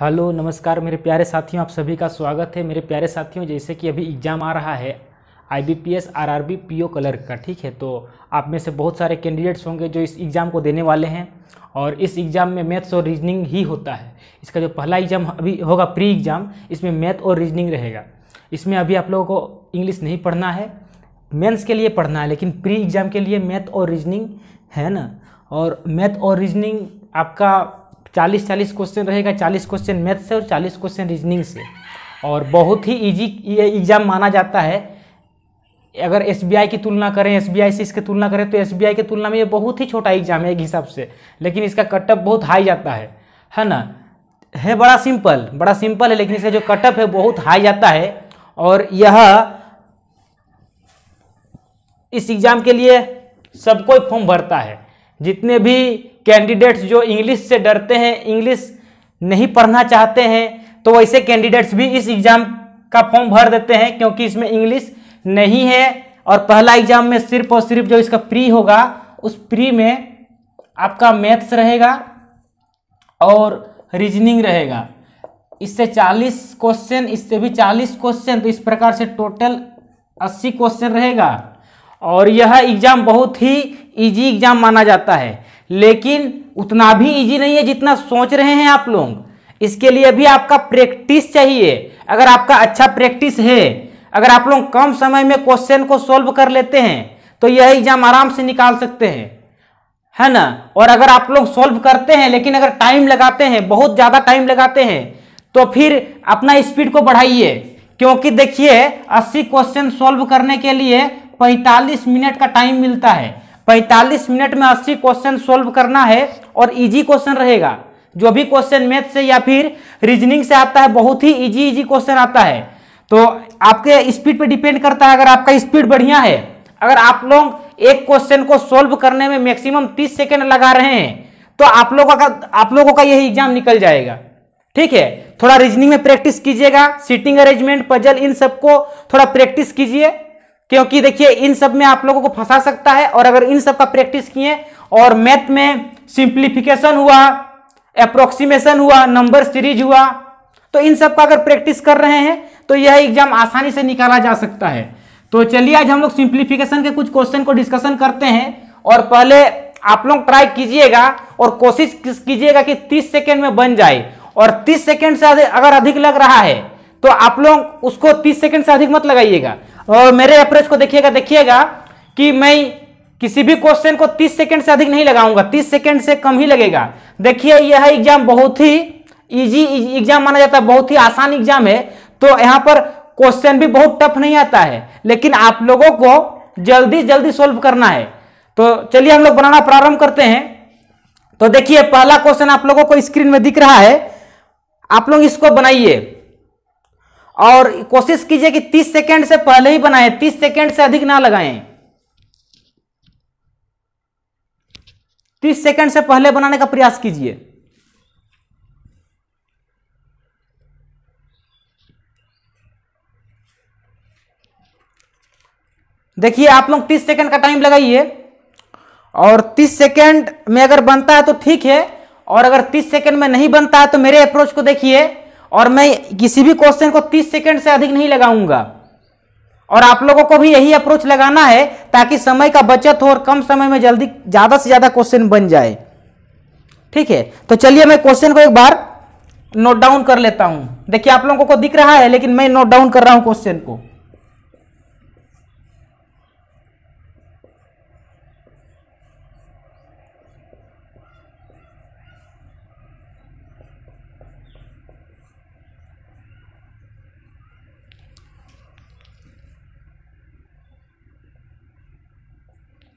hello नमस्कार मेरे प्यारे साथियों आप सभी का स्वागत है मेरे प्यारे साथियों जैसे कि अभी एग्ज़ाम आ रहा है आईबीपीएस आरआरबी पीओ कलर का ठीक है तो आप में से बहुत सारे कैंडिडेट्स होंगे जो इस एग्ज़ाम को देने वाले हैं और इस एग्ज़ाम में मैथ्स और रीजनिंग ही होता है इसका जो पहला एग्ज़ाम अभी होगा प्री एग्ज़ाम इसमें मैथ और रीजनिंग रहेगा इसमें अभी आप लोगों को इंग्लिश नहीं पढ़ना है मेन्स के लिए पढ़ना है लेकिन प्री एग्ज़ाम के लिए मैथ और रीजनिंग है ना और मैथ और रीजनिंग आपका चालीस चालीस क्वेश्चन रहेगा चालीस क्वेश्चन मैथ से और चालीस क्वेश्चन रीजनिंग से और बहुत ही ईजी ये एग्ज़ाम माना जाता है अगर एस की तुलना करें एस बी से इसकी तुलना करें तो एस की तुलना में ये बहुत ही छोटा एग्ज़ाम है एक हिसाब से लेकिन इसका कटअप बहुत हाई जाता है है ना है बड़ा सिंपल बड़ा सिंपल है लेकिन इसका जो कटअप है बहुत हाई जाता है और यह इस एग्ज़ाम के लिए सब कोई फॉर्म भरता है जितने भी कैंडिडेट्स जो इंग्लिश से डरते हैं इंग्लिश नहीं पढ़ना चाहते हैं तो वैसे कैंडिडेट्स भी इस एग्ज़ाम का फॉर्म भर देते हैं क्योंकि इसमें इंग्लिश नहीं है और पहला एग्ज़ाम में सिर्फ और सिर्फ जो इसका प्री होगा उस प्री में आपका मैथ्स रहेगा और रीजनिंग रहेगा इससे 40 क्वेश्चन इससे भी 40 क्वेश्चन तो इस प्रकार से टोटल 80 क्वेश्चन रहेगा और यह एग्ज़ाम बहुत ही इजी एग्ज़ाम माना जाता है लेकिन उतना भी इजी नहीं है जितना सोच रहे हैं आप लोग इसके लिए भी आपका प्रैक्टिस चाहिए अगर आपका अच्छा प्रैक्टिस है अगर आप लोग कम समय में क्वेश्चन को सॉल्व कर लेते हैं तो यह एग्जाम आराम से निकाल सकते हैं है ना और अगर आप लोग सॉल्व करते हैं लेकिन अगर टाइम लगाते हैं बहुत ज़्यादा टाइम लगाते हैं तो फिर अपना स्पीड को बढ़ाइए क्योंकि देखिए 80 क्वेश्चन सॉल्व करने के लिए 45 मिनट का टाइम मिलता है पैंतालीस मिनट में अस्सी क्वेश्चन सोल्व करना है और इजी क्वेश्चन रहेगा जो भी क्वेश्चन मैथ से या फिर रीजनिंग से आता है बहुत ही इजी इजी क्वेश्चन आता है तो आपके स्पीड पे डिपेंड करता है अगर आपका स्पीड बढ़िया है अगर आप लोग एक क्वेश्चन को सोल्व करने में मैक्सिमम 30 सेकेंड लगा रहे हैं तो आप लोगों का आप लोगों का यही एग्जाम निकल जाएगा ठीक है थोड़ा रीजनिंग में प्रैक्टिस कीजिएगा सीटिंग अरेंजमेंट पजल इन सबको थोड़ा प्रैक्टिस कीजिए क्योंकि देखिए इन सब में आप लोगों को फंसा सकता है और अगर इन सब का प्रैक्टिस किए और मैथ में सिंप्लीफिकेशन हुआ अप्रोक्सीमेशन हुआ नंबर सीरीज हुआ तो इन सब का अगर प्रैक्टिस कर रहे हैं तो यह एग्जाम आसानी से निकाला जा सकता है तो चलिए आज हम लोग सिंप्लीफिकेशन के कुछ क्वेश्चन को डिस्कशन करते हैं और पहले आप लोग ट्राई कीजिएगा और कोशिश कीजिएगा कि 30 सेकेंड में बन जाए और 30 सेकेंड से अगर अधिक लग रहा है तो आप लोग उसको 30 सेकेंड से अधिक मत लगाइएगा और मेरे अप्रोच को देखिएगा देखिएगा कि मैं किसी भी क्वेश्चन को 30 सेकंड से अधिक नहीं लगाऊंगा 30 सेकंड से कम ही लगेगा देखिए यह एग्जाम बहुत ही इजी एग्जाम माना जाता है बहुत ही आसान एग्जाम है तो यहाँ पर क्वेश्चन भी बहुत टफ नहीं आता है लेकिन आप लोगों को जल्दी जल्दी सोल्व करना है तो चलिए हम लोग बनाना प्रारंभ करते हैं तो देखिए पहला क्वेश्चन आप लोगों को स्क्रीन में दिख रहा है आप लोग इसको बनाइए और कोशिश कीजिए कि 30 सेकेंड से पहले ही बनाएं 30 सेकेंड से अधिक ना लगाएं 30 सेकेंड से पहले बनाने का प्रयास कीजिए देखिए आप लोग 30 सेकेंड का टाइम लगाइए और 30 सेकेंड में अगर बनता है तो ठीक है और अगर 30 सेकेंड में नहीं बनता है तो मेरे अप्रोच को देखिए और मैं किसी भी क्वेश्चन को तीस सेकेंड से अधिक नहीं लगाऊंगा और आप लोगों को भी यही अप्रोच लगाना है ताकि समय का बचत हो और कम समय में जल्दी ज़्यादा से ज़्यादा क्वेश्चन बन जाए ठीक है तो चलिए मैं क्वेश्चन को एक बार नोट डाउन कर लेता हूं देखिए आप लोगों को दिख रहा है लेकिन मैं नोट डाउन कर रहा हूं क्वेश्चन को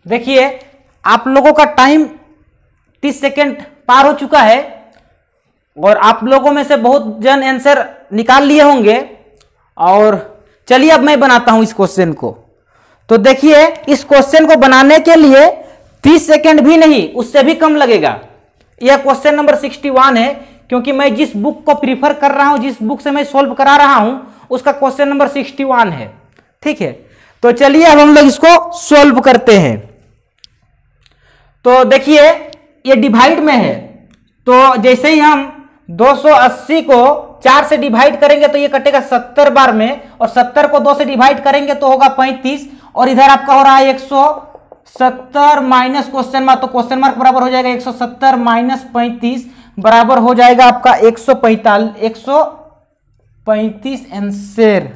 देखिए आप लोगों का टाइम तीस सेकेंड पार हो चुका है और आप लोगों में से बहुत जन आंसर निकाल लिए होंगे और चलिए अब मैं बनाता हूं इस क्वेश्चन को तो देखिए इस क्वेश्चन को बनाने के लिए 30 सेकेंड भी नहीं उससे भी कम लगेगा यह क्वेश्चन नंबर 61 है क्योंकि मैं जिस बुक को प्रीफर कर रहा हूं जिस बुक से मैं सॉल्व करा रहा हूं उसका क्वेश्चन नंबर 61 है ठीक है तो चलिए अब हम लोग इसको सॉल्व करते हैं तो देखिए ये डिवाइड में है तो जैसे ही हम 280 को चार से डिवाइड करेंगे तो ये कटेगा सत्तर बार में और सत्तर को दो से डिवाइड करेंगे तो होगा पैंतीस और इधर आपका हो रहा है एक सौ सत्तर माइनस क्वेश्चन मार्क तो क्वेश्चन मार्क बराबर हो जाएगा एक सौ सत्तर माइनस पैंतीस बराबर हो जाएगा आपका एक सौ पैंतालीस एक सौ पैंतीस एंसर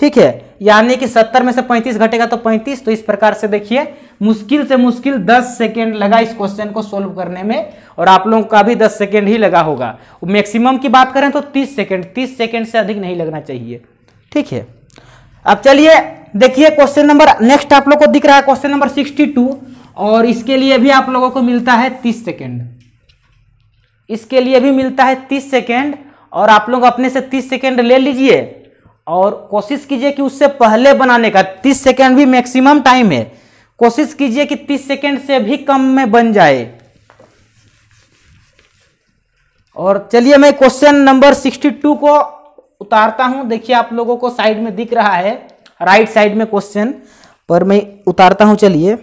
ठीक है यानी कि 70 में से 35 घटेगा तो 35 तो इस प्रकार से देखिए मुश्किल से मुश्किल 10 सेकेंड लगा इस क्वेश्चन को सोल्व करने में और आप लोगों का भी 10 सेकेंड ही लगा होगा मैक्सिमम की बात करें तो 30 सेकेंड 30 सेकेंड से अधिक नहीं लगना चाहिए ठीक है अब चलिए देखिए क्वेश्चन नंबर नेक्स्ट आप लोग को दिख रहा है क्वेश्चन नंबर सिक्सटी और इसके लिए भी आप लोगों को मिलता है तीस सेकेंड इसके लिए भी मिलता है तीस सेकेंड और आप लोग अपने से तीस सेकेंड ले लीजिए और कोशिश कीजिए कि उससे पहले बनाने का तीस सेकेंड भी मैक्सिमम टाइम है कोशिश कीजिए कि तीस सेकेंड से भी कम में बन जाए और चलिए मैं क्वेश्चन नंबर सिक्सटी टू को उतारता हूं देखिए आप लोगों को साइड में दिख रहा है राइट साइड में क्वेश्चन पर मैं उतारता हूं चलिए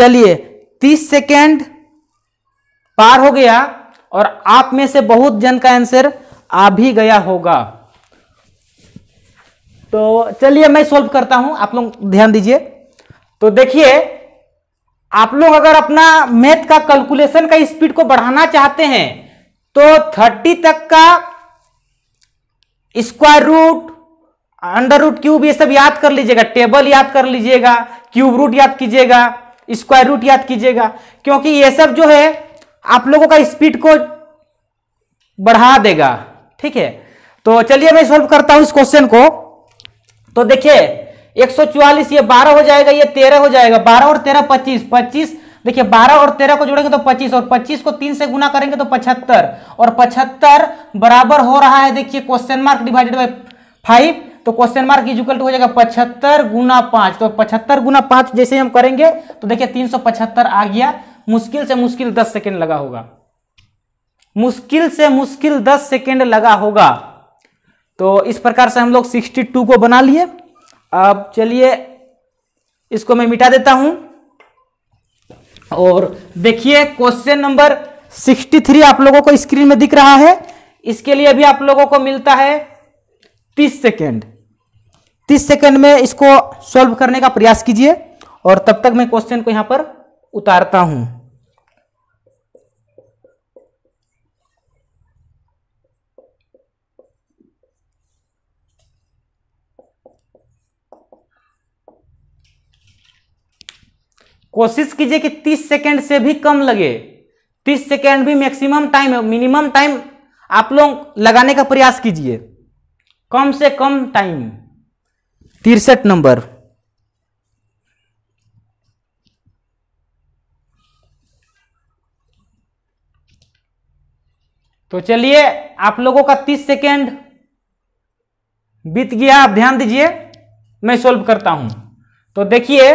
चलिए तीस सेकेंड पार हो गया और आप में से बहुत जन का आंसर आ भी गया होगा तो चलिए मैं सॉल्व करता हूं आप लोग ध्यान दीजिए तो देखिए आप लोग अगर अपना मैथ का कैलकुलेशन का स्पीड को बढ़ाना चाहते हैं तो 30 तक का square root under root cube ये सब याद कर लीजिएगा टेबल याद कर लीजिएगा क्यूब रूट याद कीजिएगा स्क्वायर रूट याद कीजिएगा क्योंकि ये सब जो है आप लोगों का स्पीड को बढ़ा देगा ठीक है तो चलिए मैं सॉल्व करता हूं इस क्वेश्चन को तो देखिए 144 ये 12 हो जाएगा ये 13 हो जाएगा 12 और 13 25 25 देखिए 12 और 13 को जोड़ेंगे तो 25 और 25 को 3 से गुना करेंगे तो 75 और 75 बराबर हो रहा है देखिए question mark divided by five तो क्वेश्चन मार्क इजुकल टू हो जाएगा पचहत्तर गुना पांच तो पचहत्तर गुना पांच जैसे हम करेंगे तो देखिए तीन सौ पचहत्तर आ गया मुश्किल से मुश्किल दस सेकेंड लगा होगा मुश्किल से मुश्किल दस सेकेंड लगा होगा तो इस प्रकार से हम लोग सिक्सटी टू को बना लिए अब चलिए इसको मैं मिटा देता हूं और देखिए क्वेश्चन नंबर सिक्सटी थ्री आप लोगों को स्क्रीन में दिख रहा है इसके लिए भी आप लोगों को मिलता है तीस सेकेंड तीस सेकेंड में इसको सॉल्व करने का प्रयास कीजिए और तब तक मैं क्वेश्चन को यहां पर उतारता हूं कोशिश कीजिए कि 30 सेकेंड से भी कम लगे 30 सेकेंड भी मैक्सिमम टाइम है मिनिमम टाइम आप लोग लगाने का प्रयास कीजिए कम से कम टाइम तिरसठ नंबर तो चलिए आप लोगों का तीस सेकेंड बीत गया आप ध्यान दीजिए मैं सोल्व करता हूं तो देखिए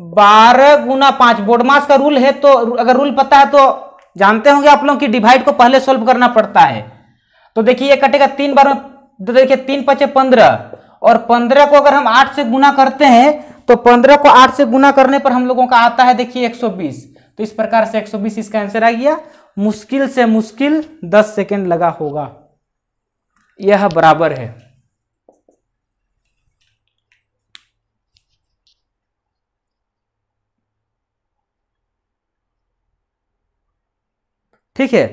बारह गुना पांच बोर्डमास का रूल है तो अगर रूल पता है तो जानते होंगे आप लोग कि डिवाइड को पहले सोल्व करना पड़ता है तो देखिए ये कटेगा तीन बार में तो देखिए तीन पचे पंद्रह और पंद्रह को अगर हम आठ से गुना करते हैं तो पंद्रह को आठ से गुना करने पर हम लोगों का आता है देखिए एक सौ बीस तो इस प्रकार से एक सौ बीस इसका आंसर आ गया मुश्किल से मुश्किल दस सेकेंड लगा होगा यह बराबर है ठीक है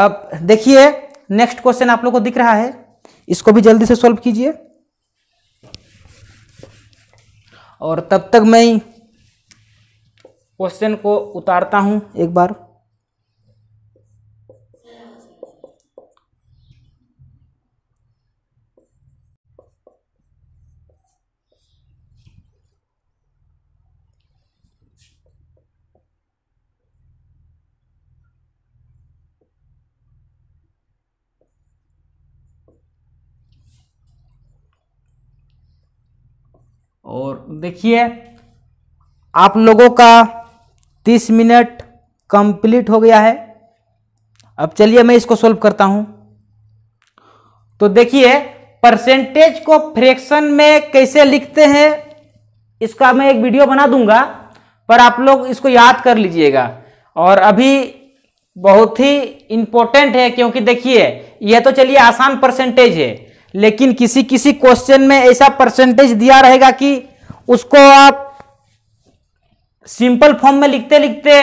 अब देखिए नेक्स्ट क्वेश्चन आप लोग को दिख रहा है इसको भी जल्दी से सॉल्व कीजिए और तब तक मैं क्वेश्चन को उतारता हूँ एक बार और देखिए आप लोगों का तीस मिनट कंप्लीट हो गया है अब चलिए मैं इसको सोल्व करता हूं तो देखिए परसेंटेज को फ्रैक्शन में कैसे लिखते हैं इसका मैं एक वीडियो बना दूंगा पर आप लोग इसको याद कर लीजिएगा और अभी बहुत ही इम्पोर्टेंट है क्योंकि देखिए यह तो चलिए आसान परसेंटेज है लेकिन किसी किसी क्वेश्चन में ऐसा परसेंटेज दिया रहेगा कि उसको आप सिंपल फॉर्म में लिखते लिखते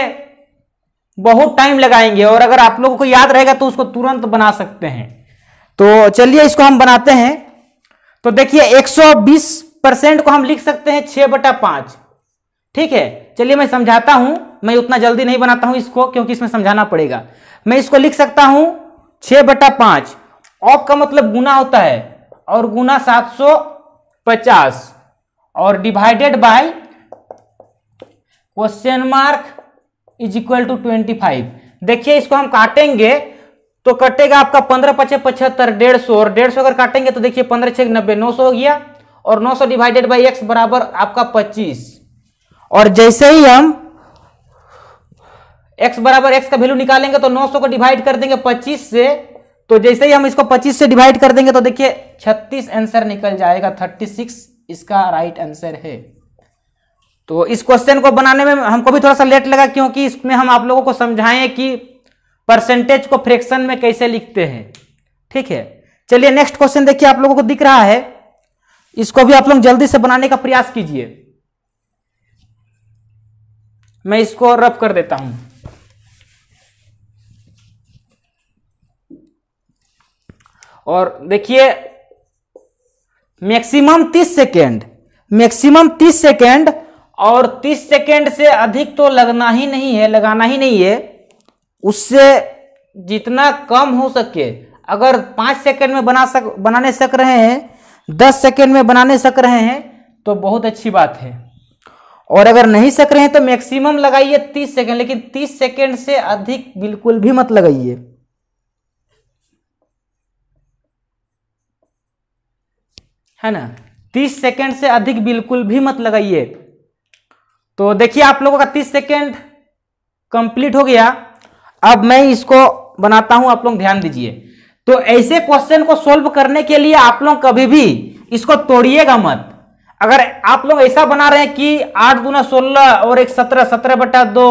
बहुत टाइम लगाएंगे और अगर आप लोगों को याद रहेगा तो उसको तुरंत बना सकते हैं तो चलिए इसको हम बनाते हैं तो देखिए 120 परसेंट को हम लिख सकते हैं छः बटा पांच ठीक है चलिए मैं समझाता हूं मैं उतना जल्दी नहीं बनाता हूं इसको क्योंकि इसमें समझाना पड़ेगा मैं इसको लिख सकता हूं छः बटा पांच ऑफ का मतलब गुना होता है और गुना 750 और divided by question mark is equal to twenty five देखिए इसको हम काटेंगे तो कटेगा आपका पंद्रह पचे पचहत्तर डेढ़ सौ और डेढ़ सौ अगर काटेंगे तो देखिए पंद्रह छः नब्बे नौ सौ हो गया और नौ सौ डिवाइडेड बाई एक्स बराबर आपका पच्चीस और जैसे ही हम एक्स बराबर एक्स का वैल्यू निकालेंगे तो नौ सौ को डिवाइड कर देंगे पच्चीस से तो जैसे ही हम इसको 25 से डिवाइड कर देंगे तो देखिए 36 आंसर निकल जाएगा 36 इसका राइट आंसर है तो इस क्वेश्चन को बनाने में हमको भी थोड़ा सा लेट लगा क्योंकि इसमें हम आप लोगों को समझाएं कि परसेंटेज को फ्रैक्शन में कैसे लिखते हैं ठीक है चलिए नेक्स्ट क्वेश्चन देखिए आप लोगों को दिख रहा है इसको भी आप लोग जल्दी से बनाने का प्रयास कीजिए मैं इसको रब कर देता हूं और देखिए मैक्सिमम तीस सेकेंड मैक्सिमम तीस सेकेंड और तीस सेकेंड से अधिक तो लगना ही नहीं है लगाना ही नहीं है उससे जितना कम हो सके अगर पाँच सेकेंड में बना सक बनाने सक रहे हैं दस सेकेंड में बनाने सक रहे हैं तो बहुत अच्छी बात है और अगर नहीं सक रहे हैं तो मैक्सिमम लगाइए तीस सेकेंड लेकिन तीस सेकेंड से अधिक बिल्कुल भी मत लगाइए है ना तीस सेकेंड से अधिक बिल्कुल भी मत लगाइए तो देखिए आप लोगों का तीस सेकेंड कंप्लीट हो गया अब मैं इसको बनाता हूं आप लोग ध्यान दीजिए तो ऐसे क्वेश्चन को सोल्व करने के लिए आप लोग कभी भी इसको तोड़िएगा मत अगर आप लोग ऐसा बना रहे हैं कि आठ गुना सोलह और एक सत्रह सत्रह बटा दो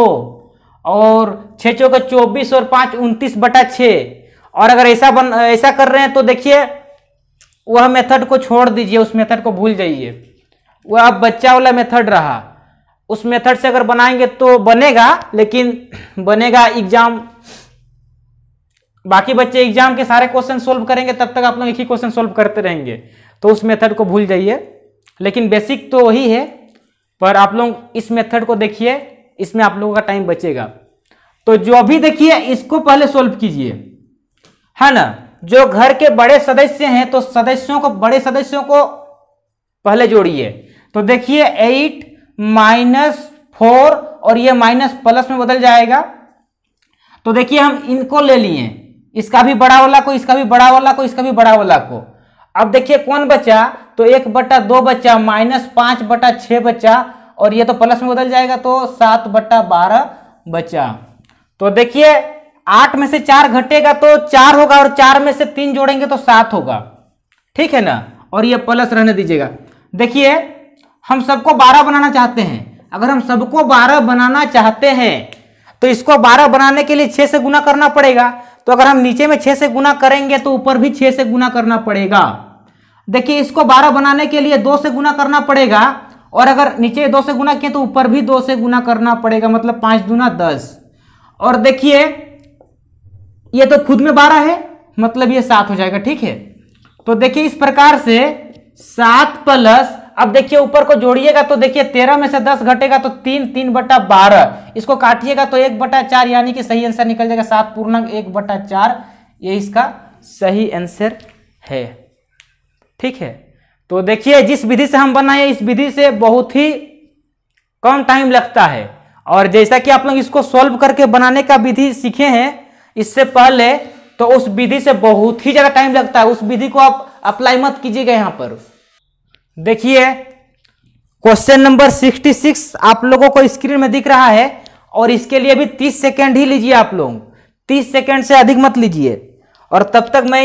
और छः चौके चौबीस और पाँच उनतीस बटा छः और अगर ऐसा बन ऐसा कर रहे हैं तो देखिए वह मेथड को छोड़ दीजिए उस मेथड को भूल जाइए वह अब बच्चा वाला मेथड रहा उस मेथड से अगर बनाएंगे तो बनेगा लेकिन बनेगा एग्जाम बाकी बच्चे एग्जाम के सारे क्वेश्चन सोल्व करेंगे तब तक आप लोग एक ही क्वेश्चन सोल्व करते रहेंगे तो उस मेथड को भूल जाइए लेकिन बेसिक तो वही है पर आप लोग इस मेथड को देखिए इसमें आप लोगों का टाइम बचेगा तो जो अभी देखिए इसको पहले सोल्व कीजिए है ना जो घर के बड़े सदस्य हैं तो सदस्यों को बड़े सदस्यों को पहले जोड़िए तो देखिए एट माइनस फोर और ये माइनस प्लस में बदल जाएगा तो देखिए हम इनको ले लिए इसका भी बड़ा वाला को इसका भी बड़ा वाला को इसका भी बड़ा वाला को अब देखिए कौन बचा तो एक बट्टा दो बच्चा माइनस पांच बटा छ बच्चा और ये तो प्लस में बदल जाएगा तो सात बट्टा बारह बच्चा तो देखिए आठ में से चार घटेगा तो चार होगा और चार में से तीन जोड़ेंगे तो सात होगा ठीक है ना और ये प्लस रहने दीजिएगा देखिए हम सबको बारह बनाना चाहते हैं अगर हम सबको बारह बनाना चाहते हैं तो इसको बारह बनाने के लिए छह से गुना करना पड़ेगा तो अगर हम नीचे में छह से गुना करेंगे तो ऊपर भी छह से गुना करना पड़ेगा देखिए इसको बारह बनाने के लिए दो से गुना करना पड़ेगा और अगर नीचे दो से गुना किए तो ऊपर भी दो से गुना करना पड़ेगा मतलब पांच गुना दस और देखिए ये तो खुद में बारह है मतलब ये सात हो जाएगा ठीक है तो देखिए इस प्रकार से सात प्लस अब देखिए ऊपर को जोड़िएगा तो देखिए तेरह में से दस घटेगा तो तीन तीन बटा बारह इसको काटिएगा तो एक बटा चार यानी कि सही आंसर निकल जाएगा सात पूर्णांक एक बटा चार ये इसका सही आंसर है ठीक है तो देखिए जिस विधि से हम बनाए इस विधि से बहुत ही कम टाइम लगता है और जैसा कि आप लोग इसको सॉल्व करके बनाने का विधि सीखे हैं इससे पहले तो उस विधि से बहुत ही ज़्यादा टाइम लगता है उस विधि को आप अप्लाई मत कीजिएगा यहाँ पर देखिए क्वेश्चन नंबर सिक्सटी सिक्स आप लोगों को स्क्रीन में दिख रहा है और इसके लिए भी तीस सेकेंड ही लीजिए आप लोग तीस सेकेंड से अधिक मत लीजिए और तब तक मैं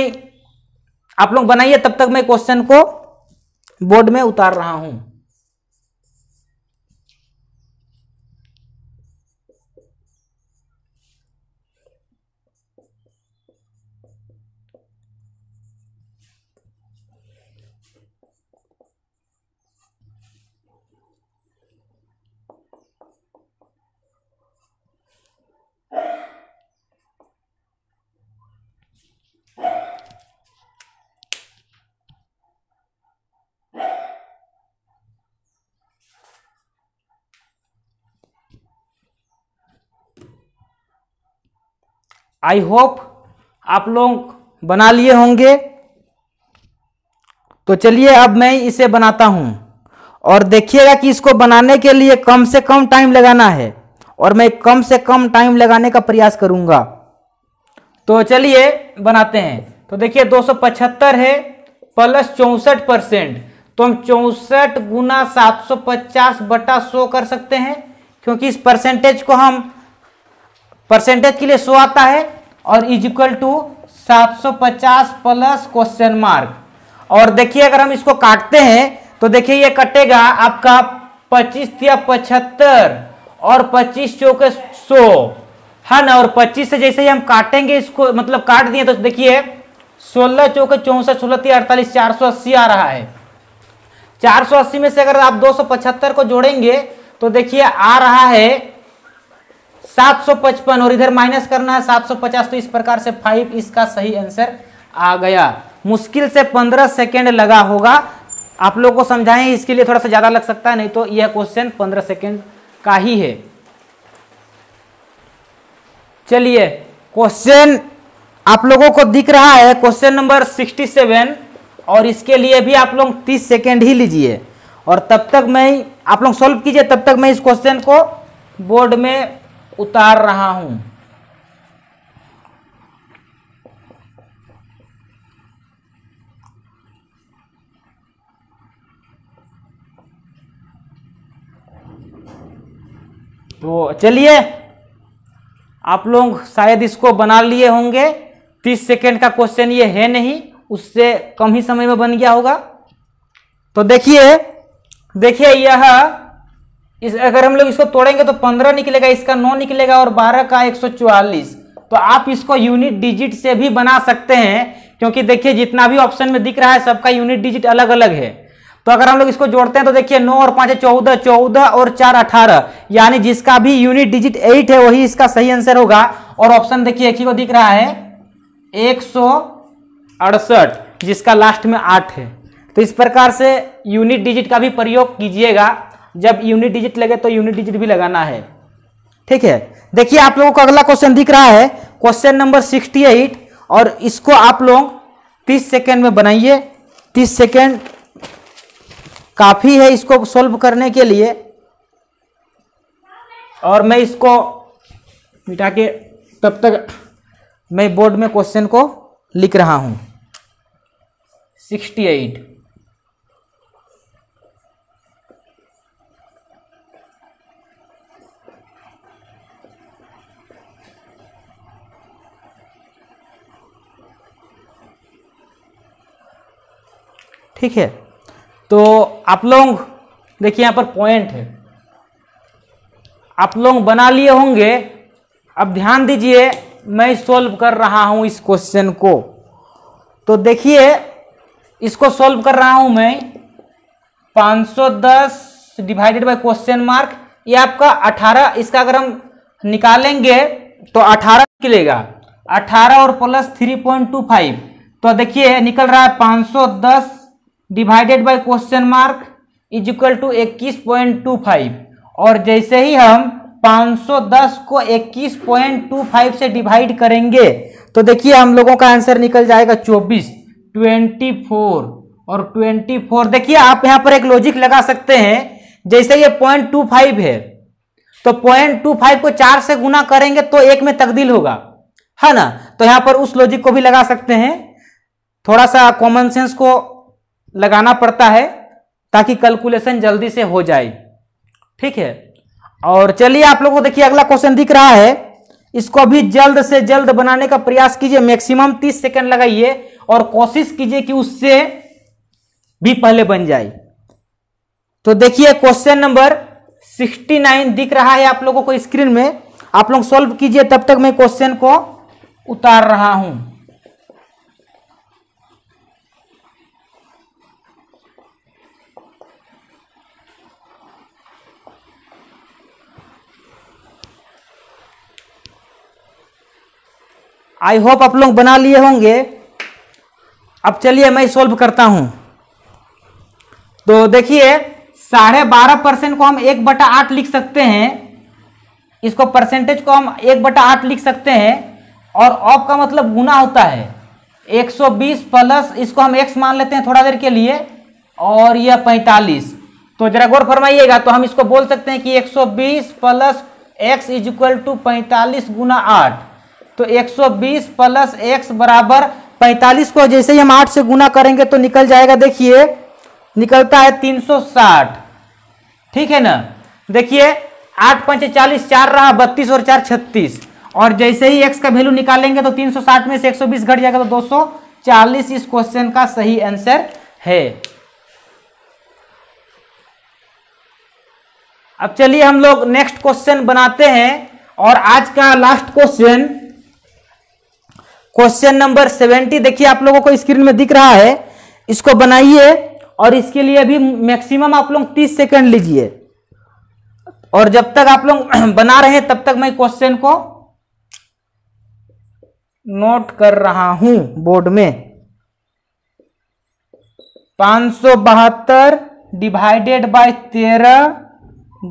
आप लोग बनाइए तब तक मैं क्वेश्चन को बोर्ड में उतार रहा हूँ आई होप आप लोग बना लिए होंगे तो चलिए अब मैं इसे बनाता हूँ और देखिएगा कि इसको बनाने के लिए कम से कम टाइम लगाना है और मैं कम से कम टाइम लगाने का प्रयास करूँगा तो चलिए बनाते हैं तो देखिए 275 है प्लस चौंसठ परसेंट तो हम चौंसठ गुना सात बटा सौ कर सकते हैं क्योंकि इस परसेंटेज को हम परसेंटेज के लिए सो आता है और is equal to 750 plus question mark और देखिए अगर हम इसको काटते हैं तो देखिए ये कटेगा आपका पच्चीस या पचहत्तर और पच्चीस चौके सो है हाँ ना और पच्चीस से जैसे ही हम काटेंगे इसको मतलब काट दिए तो देखिए सोलह चौके चौसठ सोलह तीन अड़तालीस चार सौ अस्सी आ रहा है चार सौ अस्सी में से अगर आप दो सौ पचहत्तर को जोड़ेंगे तो देखिए आ रहा है 755 और इधर माइनस करना है 750 तो इस प्रकार से फाइव इसका सही आंसर आ गया मुश्किल से 15 सेकेंड लगा होगा आप लोग को समझाएं इसके लिए थोड़ा सा ज़्यादा लग सकता है नहीं तो यह क्वेश्चन 15 सेकेंड का ही है चलिए क्वेश्चन आप लोगों को दिख रहा है क्वेश्चन नंबर 67 और इसके लिए भी आप लोग 30 सेकेंड ही लीजिए और तब तक मैं आप लोग सॉल्व कीजिए तब तक मैं इस क्वेश्चन को बोर्ड में उतार रहा हूं तो चलिए आप लोग शायद इसको बना लिए होंगे तीस सेकेंड का क्वेश्चन ये है नहीं उससे कम ही समय में बन गया होगा तो देखिए देखिए यह इस अगर हम लोग इसको तोड़ेंगे तो पंद्रह निकलेगा इसका नौ निकलेगा और बारह का एक सौ चौवालीस तो आप इसको यूनिट डिजिट से भी बना सकते हैं क्योंकि देखिए जितना भी ऑप्शन में दिख रहा है सबका यूनिट डिजिट अलग अलग है तो अगर हम लोग इसको जोड़ते हैं तो देखिए नौ और पांच चौदह चौदह और चार अठारह यानी जिसका भी यूनिट डिजिट एट है वही इसका सही आंसर होगा और ऑप्शन देखिए एक ही को दिख रहा है एक सौ अड़सठ जिसका लास्ट में आठ है तो इस प्रकार से यूनिट डिजिट का भी प्रयोग कीजिएगा जब यूनिट डिजिट लगे तो यूनिट डिजिट भी लगाना है ठीक है देखिए आप लोगों को अगला क्वेश्चन दिख रहा है क्वेश्चन नंबर सिक्सटी एट और इसको आप लोग तीस सेकेंड में बनाइए तीस सेकेंड काफ़ी है इसको सॉल्व करने के लिए और मैं इसको मिटा के तब तक मैं बोर्ड में क्वेश्चन को लिख रहा हूं सिक्सटी एट ठीक है तो आप लोग देखिए यहाँ पर पॉइंट है आप लोग बना लिए होंगे अब ध्यान दीजिए मैं सॉल्व कर रहा हूँ इस क्वेश्चन को तो देखिए इसको सॉल्व कर रहा हूँ मैं 510 डिवाइडेड बाय क्वेश्चन मार्क ये आपका 18 इसका अगर हम निकालेंगे तो 18 निकलेगा 18 और प्लस 3.25 तो देखिए निकल रहा है 510 divided by question mark is equal to इक्कीस पॉइंट टू फाइव और जैसे ही हम 510 को 21.25 से डिवाइड करेंगे तो देखिए हम लोगों का आंसर निकल जाएगा 24 24 और 24 देखिए आप यहां पर एक लॉजिक लगा सकते हैं जैसे ये पॉइंट टू फाइव है तो पॉइंट टू फाइव को चार से गुना करेंगे तो एक में तकदील होगा है ना तो यहां पर उस लॉजिक को भी लगा सकते हैं थोड़ा सा कॉमन सेंस को लगाना पड़ता है ताकि कैलकुलेशन जल्दी से हो जाए ठीक है और चलिए आप लोगों को देखिए अगला क्वेश्चन दिख रहा है इसको अभी जल्द से जल्द बनाने का प्रयास कीजिए मैक्सिमम तीस सेकेंड लगाइए और कोशिश कीजिए कि उससे भी पहले बन जाए तो देखिए क्वेश्चन नंबर सिक्सटी नाइन दिख रहा है आप लोगों को स्क्रीन में आप लोग सॉल्व कीजिए तब तक मैं क्वेश्चन को उतार रहा हूं आई होप आप लोग बना लिए होंगे अब चलिए मैं सोल्व करता हूं तो देखिए साढ़े बारह परसेंट को हम एक बटा आठ लिख सकते हैं इसको परसेंटेज को हम एक बटा आठ लिख सकते हैं और ऑफ का मतलब गुना होता है 120 प्लस इसको हम एक्स मान लेते हैं थोड़ा देर के लिए और यह 45 तो जरा गौर फरमाइएगा तो हम इसको बोल सकते हैं कि 120 plus x is equal to पैंतालीस गुना आठ तो 120 प्लस एक्स बराबर पैंतालीस को जैसे ही हम आठ से गुना करेंगे तो निकल जाएगा देखिए निकलता है 360 ठीक है ना देखिए आठ पंच चालीस चार रहा बत्तीस और चार छत्तीस और जैसे ही एक्स का वैल्यू निकालेंगे तो 360 में से 120 घट जाएगा तो 240 इस क्वेश्चन का सही आंसर है अब चलिए हम लोग नेक्स्ट क्वेश्चन बनाते हैं और आज का last question question number seventy देखिए आप लोगों को स्क्रीन में दिख रहा है इसको बनाइए और इसके लिए अभी मैक्सिमम आप लोग तीस सेकेंड लीजिए और जब तक आप लोग बना रहे हैं तब तक मैं क्वेश्चन को नोट कर रहा हूं बोर्ड में पांच सौ बहत्तर डिवाइडेड बाय तेरह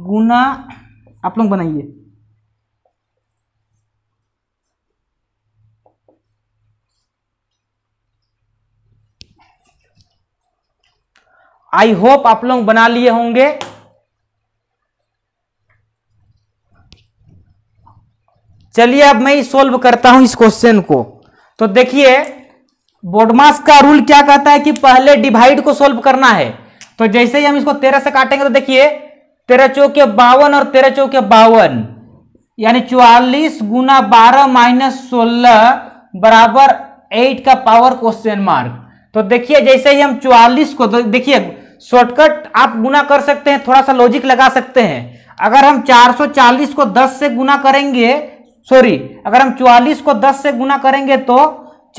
गुना आप लोग बनाइए आई होप आप लोग बना लिए होंगे चलिए अब मैं सोल्व करता हूं इस क्वेश्चन को तो देखिए बोडमास का रूल क्या कहता है कि पहले डिवाइड को सोल्व करना है तो जैसे ही हम इसको तेरह से काटेंगे तो देखिए तेरह चौके बावन और तेरह चौके बावन यानी चौवालीस गुना बारह माइनस सोलह बराबर एट का पावर क्वेश्चन मार्क तो देखिए जैसे ही हम चौवालीस को तो देखिए शॉर्टकट आप गुना कर सकते हैं थोड़ा सा लॉजिक लगा सकते हैं अगर हम 440 को 10 से गुना करेंगे सॉरी अगर हम 44 को 10 से गुना करेंगे तो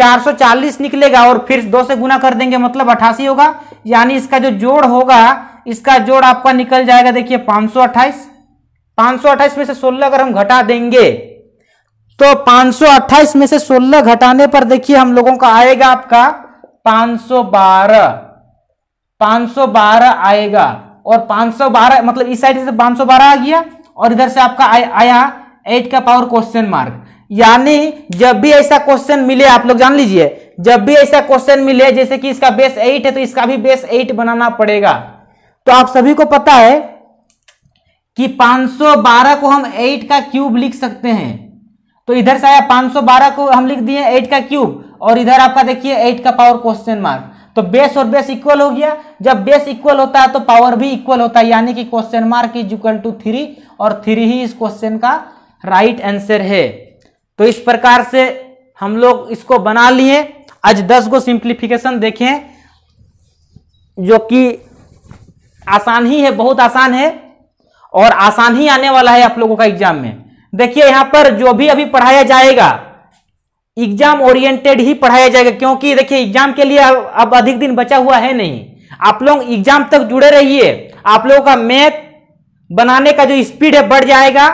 440 निकलेगा और फिर दो से गुना कर देंगे मतलब अठासी होगा यानी इसका जो जोड़ होगा इसका जोड़ आपका निकल जाएगा देखिए पांच सौ में से सोलह अगर हम घटा देंगे तो 528 में से 16 घटाने पर देखिए हम लोगों का आएगा आपका 512 512 आएगा और 512 मतलब इस साइड से 512 आ गया और इधर से आपका आ, आया एट का पावर क्वेश्चन मार्क यानी जब भी ऐसा क्वेश्चन मिले आप लोग जान लीजिए जब भी ऐसा क्वेश्चन मिले जैसे कि इसका बेस एट है तो इसका भी बेस एट बनाना पड़ेगा तो आप सभी को पता है कि 512 को हम 8 का क्यूब लिख सकते हैं तो इधर से आया पांच को हम लिख दिए एट का क्यूब और इधर आपका देखिए एट का पावर क्वेश्चन मार्क तो बेस और बेस इक्वल हो गया जब बेस इक्वल होता है तो पावर भी इक्वल होता है यानी कि question mark is equal to three और थ्री ही इस क्वेश्चन का राइट right आंसर है तो इस प्रकार से हम लोग इसको बना लिए आज दस गो सिंप्लीफिकेशन देखें जो कि आसान ही है बहुत आसान है और आसान ही आने वाला है आप लोगों का एग्जाम में देखिए यहां पर जो भी अभी पढ़ाया जाएगा एग्जाम ओरिएंटेड ही पढ़ाया जाएगा क्योंकि देखिए एग्जाम के लिए अब अधिक दिन बचा हुआ है नहीं आप लोग एग्जाम तक जुड़े रहिए आप लोगों का मैथ बनाने का जो स्पीड है बढ़ जाएगा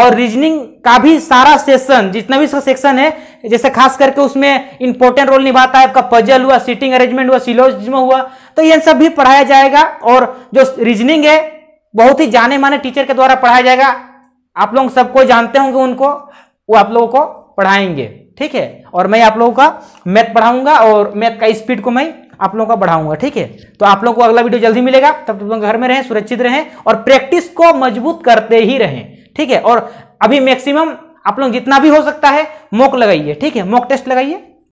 और रीजनिंग का भी सारा सेशन जितना भी इसका सेक्शन है जैसे खास करके उसमें इंपॉर्टेंट रोल निभाता है आपका पजल हुआ सीटिंग अरेंजमेंट हुआ सिलोजिज्म हुआ तो ये सब भी पढ़ाया जाएगा और जो रीजनिंग है बहुत ही जाने माने टीचर के द्वारा पढ़ाया जाएगा आप लोग सबको जानते होंगे उनको वो आप लोगों को पढ़ाएंगे ठीक है और मैं आप लोगों का मैथ पढ़ाऊंगा और मैथ का स्पीड को मैं आप लोगों का बढ़ाऊंगा ठीक है तो आप लोगों को अगला वीडियो जल्दी मिलेगा तब तक घर में रहें सुरक्षित रहें और प्रैक्टिस को मजबूत करते ही रहें ठीक है और अभी मैक्सिमम आप लोग जितना भी हो सकता है मोक लगाइए ठीक है मोक टेस्ट लगाइए